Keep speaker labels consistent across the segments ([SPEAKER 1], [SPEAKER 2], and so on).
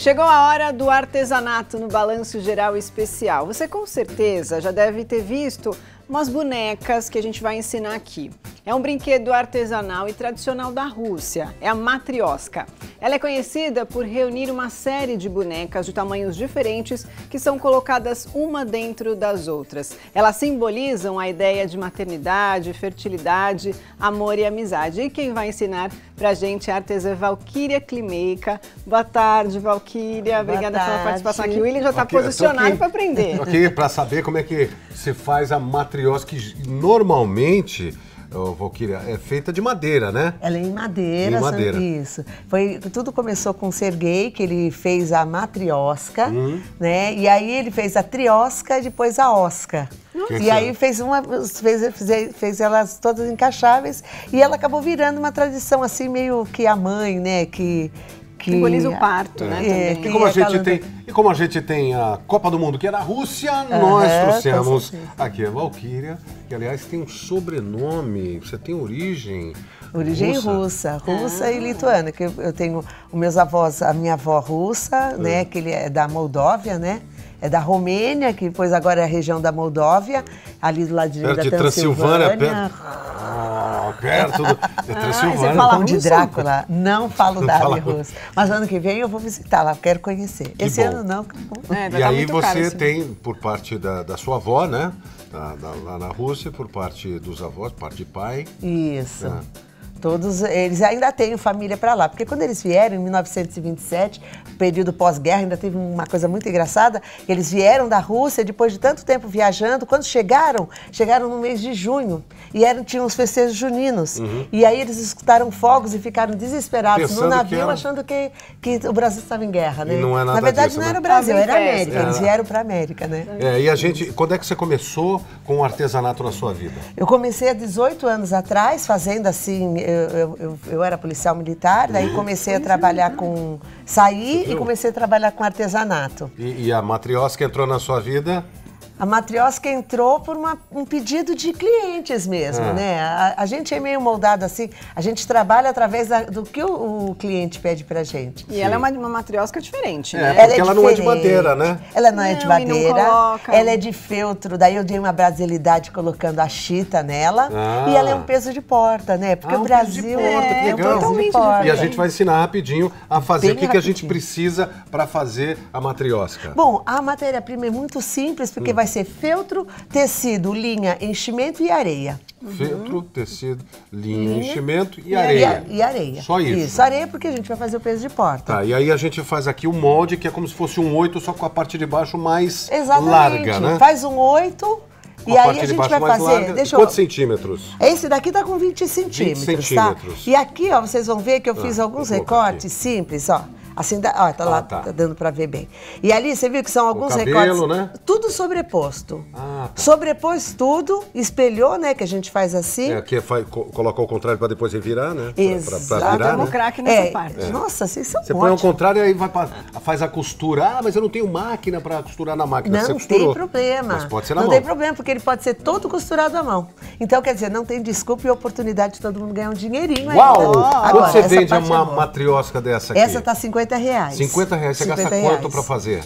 [SPEAKER 1] Chegou a hora do artesanato no Balanço Geral Especial. Você com certeza já deve ter visto umas bonecas que a gente vai ensinar aqui. É um brinquedo artesanal e tradicional da Rússia. É a matrioska. Ela é conhecida por reunir uma série de bonecas de tamanhos diferentes que são colocadas uma dentro das outras. Elas simbolizam a ideia de maternidade, fertilidade, amor e amizade. E quem vai ensinar pra gente é a artesã Valkyria Klimeika. Boa tarde, Valkyria. Obrigada tarde. pela participação aqui. O William já está okay, posicionado para aprender. Aqui
[SPEAKER 2] para saber como é que se faz a matrioska que normalmente Valquíria, é feita de madeira, né?
[SPEAKER 1] Ela é em madeira. Em madeira. Isso. Foi, tudo começou com o Serguei, que ele fez a matriosca, hum. né? E aí ele fez a triosca e depois a osca. Que e que aí é? fez uma fez, fez, fez elas todas encaixáveis e ela acabou virando uma tradição assim meio que a mãe, né, que que simboliza o parto, é. né? É, e, como a é gente
[SPEAKER 2] tem, e como a gente tem a Copa do Mundo, que é da Rússia, nós trouxemos aqui a Valkyria, que aliás tem um sobrenome, você tem origem. Origem russa, russa, russa ah. e
[SPEAKER 1] lituana, que eu, tenho os meus avós, a minha avó russa, é. né, que ele é da Moldóvia, né? é da Romênia, que depois agora é a região da Moldóvia, ali do lado direito da Transilvânia. Transilvânia perto estava perto do, da Transilvânia. Ah, de Drácula. Não falo da fala... Russo. Mas ano que vem eu vou visitar lá, quero conhecer. Que Esse bom. ano não. É, e aí você tem,
[SPEAKER 2] mesmo. por parte da, da sua avó, né? Da, da, lá na Rússia, por parte dos avós, parte de pai. Isso.
[SPEAKER 1] Né? Todos eles ainda têm família para lá, porque quando eles vieram em 1927, período pós-guerra, ainda teve uma coisa muito engraçada. Eles vieram da Rússia depois de tanto tempo viajando. Quando chegaram, chegaram no mês de junho e eram tinham os festejos juninos. Uhum. E aí eles escutaram fogos e ficaram desesperados Pensando no navio, que era... achando que, que o Brasil estava em guerra, né? É Na verdade, disso, não era né? o Brasil, era a América. Eles vieram para a América, né? É, e
[SPEAKER 2] a gente, quando é que você começou com o artesanato na sua vida?
[SPEAKER 1] Eu comecei há 18 anos atrás, fazendo assim eu, eu, eu, era policial militar, daí uhum. comecei a trabalhar com. Saí e comecei a trabalhar com artesanato.
[SPEAKER 2] E, e a matriosca entrou na sua vida?
[SPEAKER 1] A matriosca entrou por uma, um pedido de clientes mesmo, ah. né? A, a, gente é meio moldado assim, a gente trabalha através da, do que o, o, cliente pede pra gente. E Sim. ela é uma, uma matriosca diferente, é, né? É, ela, é ela não é de madeira, né? Ela não, não é de madeira, ela é de feltro, daí eu dei uma brasilidade colocando a chita nela. Ah. E ela é um ah. peso de porta, né? Porque ah, o Brasil peso de porta, é, que legal. é um peso de porta. E a gente vai
[SPEAKER 2] ensinar rapidinho a fazer. Bem o que, que a gente precisa para fazer a matriosca?
[SPEAKER 1] Bom, a matéria-prima é muito simples, porque hum. vai ser feltro, tecido, linha, enchimento e areia. Uhum. Feltro,
[SPEAKER 2] tecido, linha, linha enchimento e, e areia. E areia. Só isso. Isso,
[SPEAKER 1] areia porque a gente vai fazer o peso de porta.
[SPEAKER 2] Tá, e aí a gente faz aqui o um molde que é como se fosse um oito, só com a parte de baixo mais Exatamente. larga, né? Faz
[SPEAKER 1] um oito e a aí a gente vai fazer. Larga, deixa eu... Quantos
[SPEAKER 2] centímetros?
[SPEAKER 1] Esse daqui tá com 20 centímetros. 20 centímetros. Tá? E aqui, ó, vocês vão ver que eu tá, fiz ah, alguns recortes aqui. simples, ó. Assim, dá, ó, tá ah, lá, tá. tá dando para ver bem. E ali você viu que são alguns o cabelo, recortes, né? tudo sobreposto. Ah, tá. Sobrepôs tudo, espelhou, né, que a gente faz assim. É,
[SPEAKER 2] aqui é faz, colocou o contrário para depois revirar, né? Exato. Pra, pra virar, é né? craque nessa é, parte. É.
[SPEAKER 1] Nossa, vocês são Você põe o
[SPEAKER 2] contrário e aí vai pra, faz a costura. Ah, mas eu não tenho máquina para costurar na máquina. Não você tem problema. Mas pode ser na não mão. tem
[SPEAKER 1] problema, porque ele pode ser todo costurado à mão. Então, quer dizer, não tem desculpa e oportunidade de todo mundo ganhar um dinheirinho Uau! Ainda. Agora, Quanto você vende uma é
[SPEAKER 2] matriosca dessa aqui? Essa tá
[SPEAKER 1] 50 50 reais. 50 reais. Você 50 gasta reais. quanto para fazer?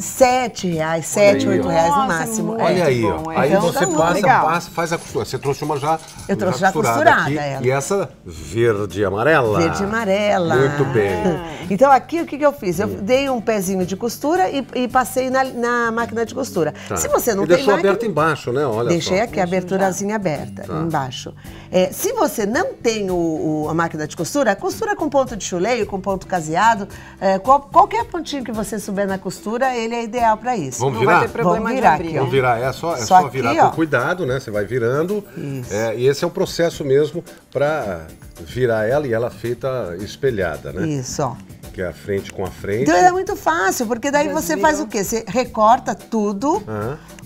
[SPEAKER 1] sete reais, sete, oito reais no máximo. é, olha aí, bom, é. aí então, você tá passa, legal. passa,
[SPEAKER 2] faz a costura. Você trouxe uma já
[SPEAKER 1] Eu trouxe já costurada, costurada aqui,
[SPEAKER 2] E essa verde e amarela. Verde e amarela. Muito bem.
[SPEAKER 1] Então aqui o que, que eu fiz? Eu hum. dei um pezinho de costura e, e passei na, na, máquina de costura. Tá. Se você não e tem deixou máquina, aberta
[SPEAKER 2] embaixo, né? Olha deixei só. aqui a
[SPEAKER 1] aberturazinha aberta tá. embaixo. É, se você não tem o, o, a máquina de costura, costura com ponto de chuleio, com ponto caseado, é, qual, qualquer pontinho que você souber na costura, ele ele é ideal para isso. Vamos virar? Vamos virar aqui. Né? Vamos virar. É só, é só, só virar com
[SPEAKER 2] cuidado, né? Você vai virando. É, e esse é o processo mesmo para virar ela e ela feita espelhada, né? Isso, ó que é a frente com a frente. Então é
[SPEAKER 1] muito fácil, porque daí você faz o quê? Você recorta tudo,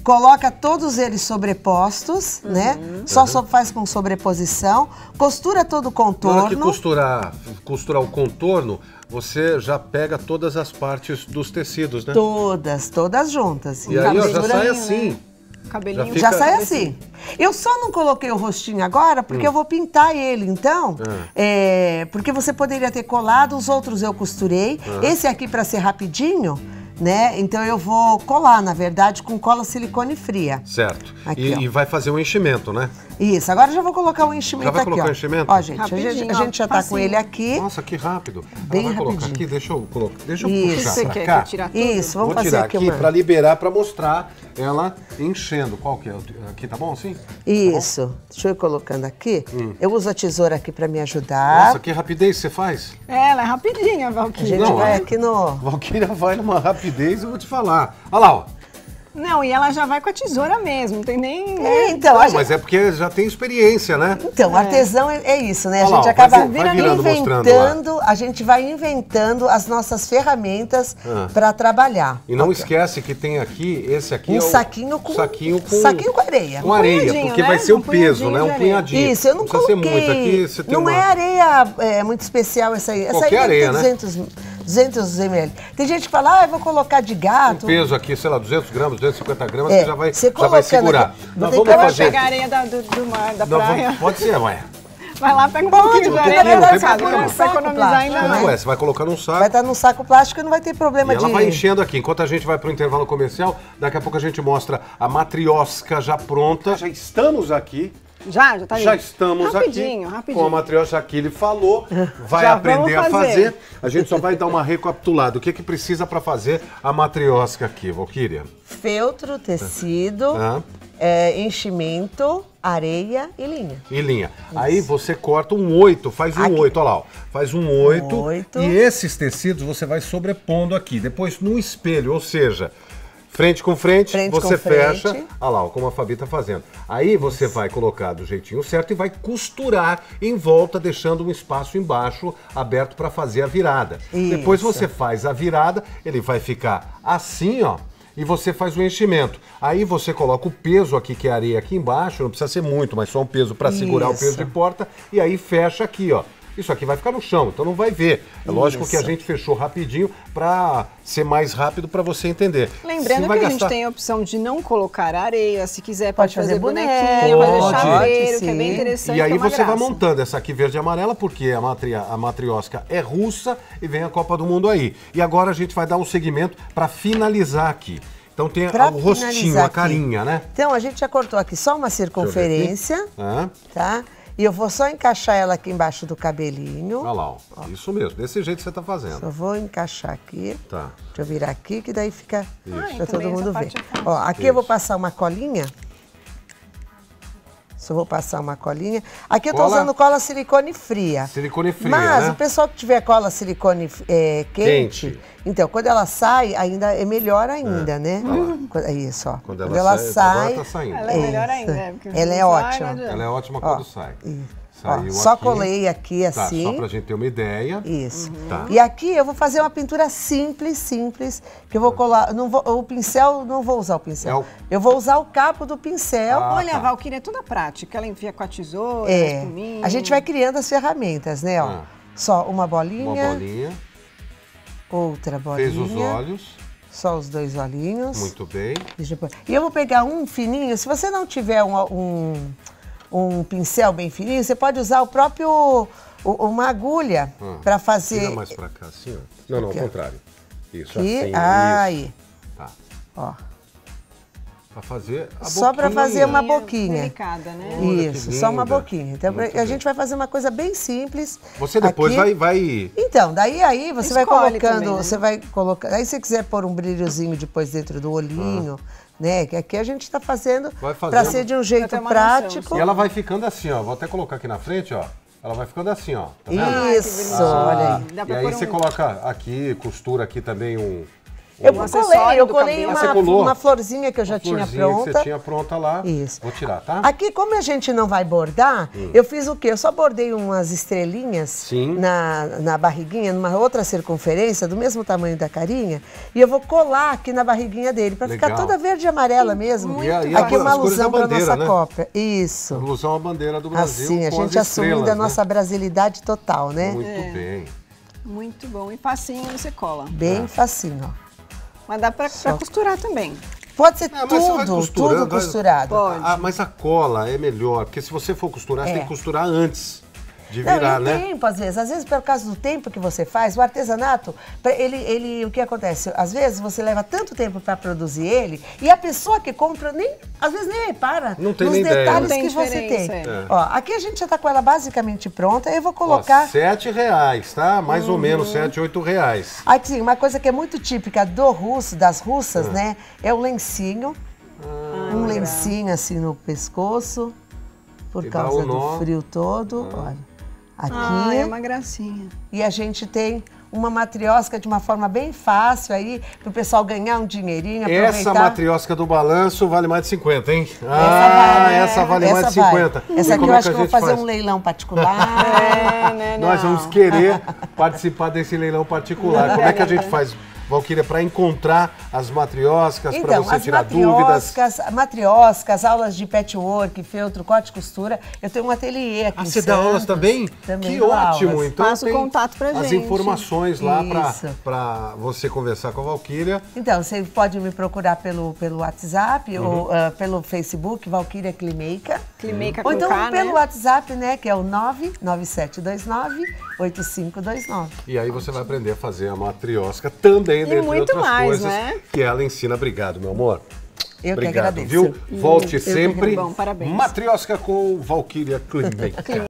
[SPEAKER 1] coloca todos eles sobrepostos, uhum. né? Só, uhum. faz com sobreposição, costura todo o contorno. Na hora que
[SPEAKER 2] costurar, costurar o contorno, você já pega todas as partes dos tecidos, né?
[SPEAKER 1] Todas, todas juntas. E aí ó, já sai assim. Né? Cabelinho. Já, fica... já sai assim. Eu só não coloquei o rostinho agora porque hum. eu vou pintar ele, então. Ah. É, porque você poderia ter colado, os outros eu costurei. Ah. Esse aqui, para ser rapidinho, né? Então eu vou colar, na verdade, com cola silicone fria.
[SPEAKER 2] Certo. Aqui, e, e, vai fazer um enchimento, né?
[SPEAKER 1] Isso. Agora já vou colocar o enchimento aqui, Já vai aqui, colocar o enchimento? Ó, gente, a gente, a gente já tá com ele aqui. Nossa, que rápido. Bem rápido vai rapidinho. colocar
[SPEAKER 2] aqui, deixa eu, colocar, deixa eu Isso. puxar Você quer cá. tirar tudo? Isso, vamos vou fazer tirar aqui, aqui para liberar, para mostrar ela
[SPEAKER 1] enchendo. Qual que é? Aqui tá bom assim? Isso. Tá deixa eu ir colocando aqui. Hum. Eu uso a tesoura aqui para me ajudar. Nossa, que
[SPEAKER 2] rapidez você faz.
[SPEAKER 1] É, ela é rapidinha, Valquíria. A gente Não, vai é. aqui no... Valquíria vai numa rapidez rapidez, eu vou te falar. Olha lá, ó. Não, e ela já vai com a tesoura mesmo, não tem nem. Né? É, então, não, gente... mas
[SPEAKER 2] é porque já tem experiência,
[SPEAKER 1] né? Então, é. artesão é, é, isso, né? Olha a gente lá, acaba vai, vai inventando, a gente vai inventando as nossas ferramentas ah. para trabalhar. E não okay.
[SPEAKER 2] esquece que tem aqui, esse aqui um é o, saquinho com saquinho com saquinho com
[SPEAKER 1] areia, com né? né? um areia, porque né? vai ser um o peso, né? Um punhadinho. Isso, eu não, não coloquei. Muito. Aqui, não uma... é areia é, muito especial essa aí. Qualquer essa aí areia, 200, né? 200 ml. Tem gente que fala, ah, eu vou colocar de gato. Um peso
[SPEAKER 2] aqui, sei lá, 200 gramas, 250 gramas, é, já vai, já vai né? segurar. Aqui, Nós vamos fazer... pegar é
[SPEAKER 1] areia da, do, do mar, da praia. Vamos, pode ser, mãe. Vai lá, pega um Pode, pouquinho de areia, vai economizar né? ainda né? não. Né? você vai colocar num saco. Vai estar tá num saco plástico e não vai ter problema e de... ela vai enchendo
[SPEAKER 2] aqui. Enquanto a gente vai para o intervalo comercial, daqui a pouco a gente mostra a matriosca já pronta. Já estamos aqui
[SPEAKER 1] já, já tá lindo. Já estamos rapidinho, aqui. Rapidinho, Com a
[SPEAKER 2] matriocha aqui, ele falou, vai já aprender fazer. a fazer. A gente só vai dar uma recapitulada. O que é que precisa para fazer a matriosca aqui, Valkyria?
[SPEAKER 1] Feltro, tecido, é, enchimento, areia e linha.
[SPEAKER 2] E linha. Isso. Aí você corta um oito, faz um oito, olha lá, ó. faz um oito, oito. E esses tecidos você vai sobrepondo aqui. Depois no espelho, ou seja, Frente com frente, frente você com fecha. Frente. Olha lá, como a Fabi tá fazendo. Aí você vai colocar do jeitinho certo e vai costurar em volta, deixando um espaço embaixo aberto para fazer a virada. Isso. Depois você faz a virada, ele vai ficar assim, ó e você faz o enchimento. Aí você coloca o peso aqui, que é a areia aqui embaixo, não precisa ser muito, mas só um peso para segurar o peso de porta, e aí fecha aqui, ó isso aqui vai ficar no chão, então não vai ver. É lógico isso. que a gente fechou rapidinho para ser mais rápido para você entender. Lembrando que gastar... a gente tem a
[SPEAKER 1] opção de não colocar areia, se quiser pode, pode fazer, fazer bonequinho, pode, fazer chaveiro, que é bem interessante. E aí é você graça. vai montando
[SPEAKER 2] essa aqui verde e amarela, porque a, matri... a matriosca é russa e vem a Copa do Mundo aí. E agora a gente vai dar um segmento para finalizar aqui. Então tem pra o rostinho, a carinha, aqui. né?
[SPEAKER 1] Então a gente já cortou aqui só uma circunferência, tá? E eu vou só encaixar ela aqui embaixo do cabelinho. Olha lá, ó. Ó. isso mesmo, desse jeito você está fazendo. Só vou encaixar aqui. Tá. Deixa eu virar aqui, que daí fica ah, para então todo mundo ver. Ó, aqui isso. eu vou passar uma colinha só vou passar uma colinha. Aqui cola? eu estou usando cola silicone fria. Silicone fria, Mas né? o pessoal que tiver cola silicone é, quente, quente, então quando ela sai, ainda é melhor ainda, é. né? Quando, é isso, ó. Quando ela, quando ela sai, sai... Tá ela é melhor ainda. É, ela é, né, ela é ótima. Ela é ótima quando ó, sai.
[SPEAKER 2] Isso. Saiu só aqui. colei aqui assim. Tá, só assim. pra gente ter uma ideia. Isso. Uhum. Tá. E
[SPEAKER 1] aqui eu vou fazer uma pintura simples, simples, que eu vou colar, não vou, o pincel, não vou usar o pincel. É o... Eu vou usar o capo do pincel. Ah, Olha, tá. a Valquíria é na prática, ela envia com a tesoura, é. a gente vai criando as ferramentas, né? Ó. Ah. Só uma bolinha. Uma bolinha. Outra bolinha. Fez os olhos. Só os dois olhinhos. Muito bem. Eu... E eu vou pegar um fininho. Se você não tiver um, um um pincel bem fininho, você pode usar o próprio uma agulha ah, para fazer. Tira mais
[SPEAKER 2] para cá, assim, ó. Não, não, ao contrário. Isso, assim, aí. Isso. Tá. Ó fazer a Só para fazer uma boquinha. Delicada, né? Isso, só uma boquinha.
[SPEAKER 1] Então, Muito a bem. gente vai fazer uma coisa bem simples. Você depois vai, vai. Então, daí aí você Escolhe vai colocando. Também, né? Você vai colocar. Aí se quiser pôr um brilhozinho depois dentro do olhinho. Ah. Né? Que aqui a gente está fazendo para ser de um jeito prático. Noção, e ela
[SPEAKER 2] vai ficando assim, ó. Vou até colocar aqui na frente, ó. Ela vai ficando assim, ó. Tá Isso, ah, olha aí. e aí um... você coloca aqui, costura aqui também um, eu colei, eu colei uma, ah, uma,
[SPEAKER 1] florzinha que eu já tinha pronta. Que você tinha pronta lá. Isso. Vou tirar, tá? Aqui, como a gente não vai bordar, hum. eu fiz o quê? Eu só bordei umas estrelinhas Sim. Na, na barriguinha, numa outra circunferência, do mesmo tamanho da carinha, e eu vou colar aqui na barriguinha dele, para ficar toda verde e amarela Sim. mesmo. E a, e aqui uma alusão para nossa né?
[SPEAKER 2] Copa. Isso. Alusão à bandeira do Brasil. Assim, a gente as assumindo né? a nossa
[SPEAKER 1] brasilidade total, né? Muito é. bem. Muito bom. E facinho você cola. Bem é. facinho, ó. Mas dá pra, pra costurar também. Pode ser é, tudo, tudo costurado. Pode.
[SPEAKER 2] Ah, mas a cola é melhor, porque se você for costurar, é. você tem que é.
[SPEAKER 1] costurar antes. De virar, não, e o né? tempo, às vezes. Às vezes, pelo caso do tempo que você faz, o artesanato, ele, ele, o que acontece? Às vezes você leva tanto tempo para produzir ele e a pessoa que compra nem, às vezes nem repara não tem nos nem detalhes ideia. que você tem. É. Ó, aqui a gente já está com ela basicamente pronta. Eu vou colocar. sete reais, tá? Mais uhum. ou menos sete, oito reais. Aqui, uma coisa que é muito típica do russo, das russas, ah. né? É o lencinho. Ah, um lencinho assim no pescoço, por causa do frio todo. Ah. Olha. Aqui. Ah, é uma gracinha. E a gente tem uma matriosca de uma forma bem fácil aí, para o pessoal ganhar um dinheirinho, aproveitar. Essa matriosca
[SPEAKER 2] do balanço vale mais de 50, hein? Essa ah, vale, essa vale essa mais de 50. Essa aqui eu é acho que eu vou fazer faz? um
[SPEAKER 1] leilão particular.
[SPEAKER 2] é, né, Nós vamos querer participar desse leilão particular. Como é que a gente faz? Valquíria, é para encontrar as matrioscas, então, para você tirar matrioscas,
[SPEAKER 1] dúvidas? Matrioscas, aulas de patchwork, feltro, corte e costura. Eu tenho um ateliê aqui. Ah, você dá aulas também? Também. Que ótimo! Aulas. Então, Passa o contato para gente. As informações lá
[SPEAKER 2] para você conversar com a Valquíria.
[SPEAKER 1] Então, você pode me procurar pelo, pelo WhatsApp uhum. ou uh, pelo Facebook, Valquíria Climeca. Climeca com Ou então K, pelo né? WhatsApp, né? Que é o 99729 8529.
[SPEAKER 2] E aí você vai aprender a fazer a matriosca também, e dentre outras mais, coisas né? que ela ensina. Obrigado, meu amor. Eu Obrigado, que agradeço. Viu? Volte eu sempre. Bom, parabéns. Matriosca com Valkyria Climeca.